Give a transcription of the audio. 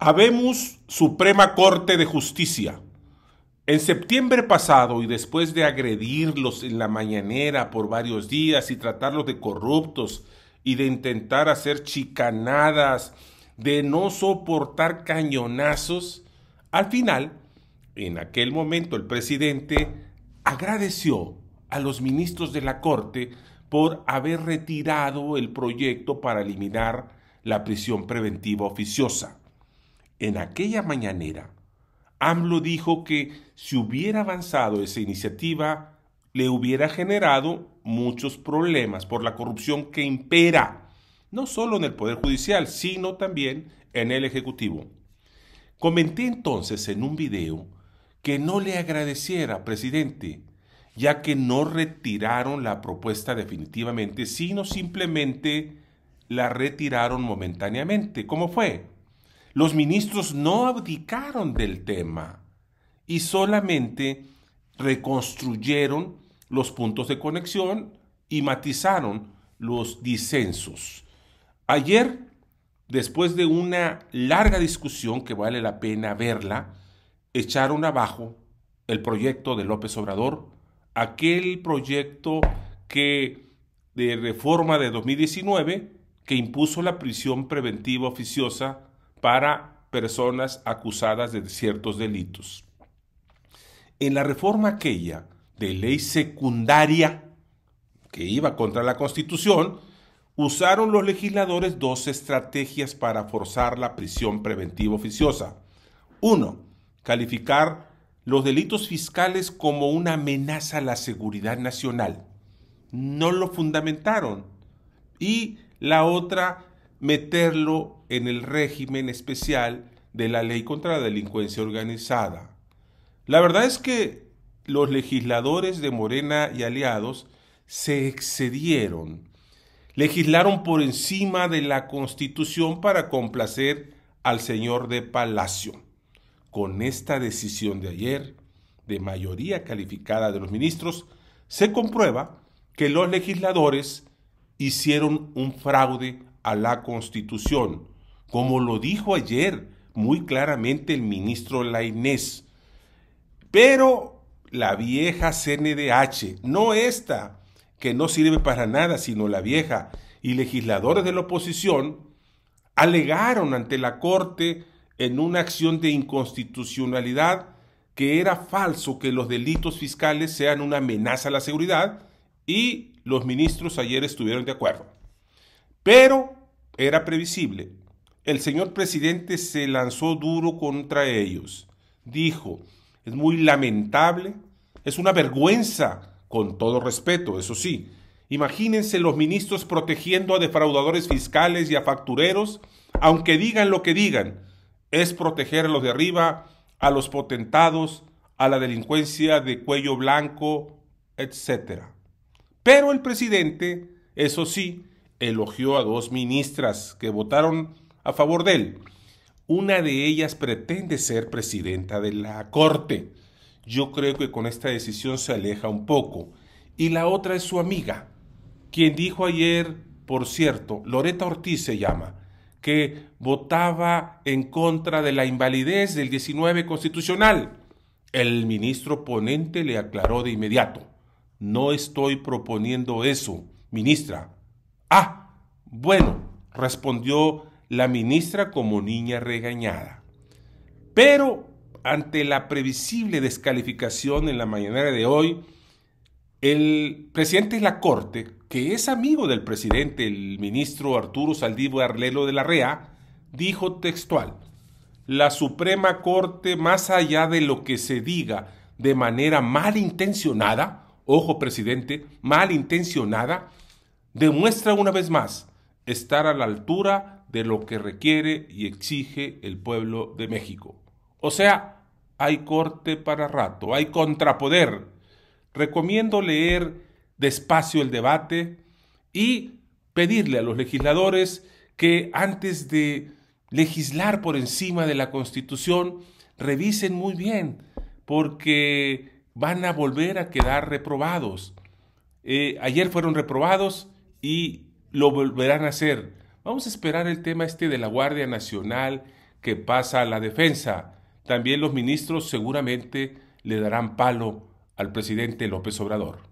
Habemos Suprema Corte de Justicia. En septiembre pasado y después de agredirlos en la mañanera por varios días y tratarlos de corruptos y de intentar hacer chicanadas, de no soportar cañonazos, al final, en aquel momento el presidente agradeció a los ministros de la Corte por haber retirado el proyecto para eliminar la prisión preventiva oficiosa. En aquella mañanera, AMLO dijo que si hubiera avanzado esa iniciativa, le hubiera generado muchos problemas por la corrupción que impera, no solo en el Poder Judicial, sino también en el Ejecutivo. Comenté entonces en un video que no le agradeciera, presidente, ya que no retiraron la propuesta definitivamente, sino simplemente la retiraron momentáneamente. ¿Cómo fue? Los ministros no abdicaron del tema y solamente reconstruyeron los puntos de conexión y matizaron los disensos. Ayer, después de una larga discusión que vale la pena verla, echaron abajo el proyecto de López Obrador, aquel proyecto que de reforma de 2019 que impuso la prisión preventiva oficiosa para personas acusadas de ciertos delitos. En la reforma aquella de ley secundaria que iba contra la Constitución, usaron los legisladores dos estrategias para forzar la prisión preventiva oficiosa. Uno, calificar los delitos fiscales como una amenaza a la seguridad nacional. No lo fundamentaron. Y la otra meterlo en el régimen especial de la ley contra la delincuencia organizada. La verdad es que los legisladores de Morena y aliados se excedieron, legislaron por encima de la constitución para complacer al señor de Palacio. Con esta decisión de ayer, de mayoría calificada de los ministros, se comprueba que los legisladores hicieron un fraude a la Constitución, como lo dijo ayer muy claramente el ministro Lainés. Pero la vieja CNDH, no esta, que no sirve para nada, sino la vieja, y legisladores de la oposición, alegaron ante la Corte en una acción de inconstitucionalidad que era falso que los delitos fiscales sean una amenaza a la seguridad y los ministros ayer estuvieron de acuerdo. Pero era previsible. El señor presidente se lanzó duro contra ellos. Dijo, es muy lamentable, es una vergüenza, con todo respeto, eso sí. Imagínense los ministros protegiendo a defraudadores fiscales y a factureros, aunque digan lo que digan, es proteger a los de arriba, a los potentados, a la delincuencia de cuello blanco, etc. Pero el presidente, eso sí, elogió a dos ministras que votaron a favor de él. Una de ellas pretende ser presidenta de la Corte. Yo creo que con esta decisión se aleja un poco. Y la otra es su amiga, quien dijo ayer, por cierto, Loreta Ortiz se llama, que votaba en contra de la invalidez del 19 constitucional. El ministro ponente le aclaró de inmediato, no estoy proponiendo eso, ministra, Ah, bueno, respondió la ministra como niña regañada. Pero ante la previsible descalificación en la mañana de hoy, el presidente de la Corte, que es amigo del presidente, el ministro Arturo Saldivo Arlelo de la REA, dijo textual, la Suprema Corte, más allá de lo que se diga de manera malintencionada, ojo presidente, malintencionada, demuestra una vez más estar a la altura de lo que requiere y exige el pueblo de México. O sea, hay corte para rato, hay contrapoder. Recomiendo leer despacio el debate y pedirle a los legisladores que antes de legislar por encima de la Constitución, revisen muy bien, porque van a volver a quedar reprobados. Eh, ayer fueron reprobados, y lo volverán a hacer. Vamos a esperar el tema este de la Guardia Nacional que pasa a la defensa. También los ministros seguramente le darán palo al presidente López Obrador.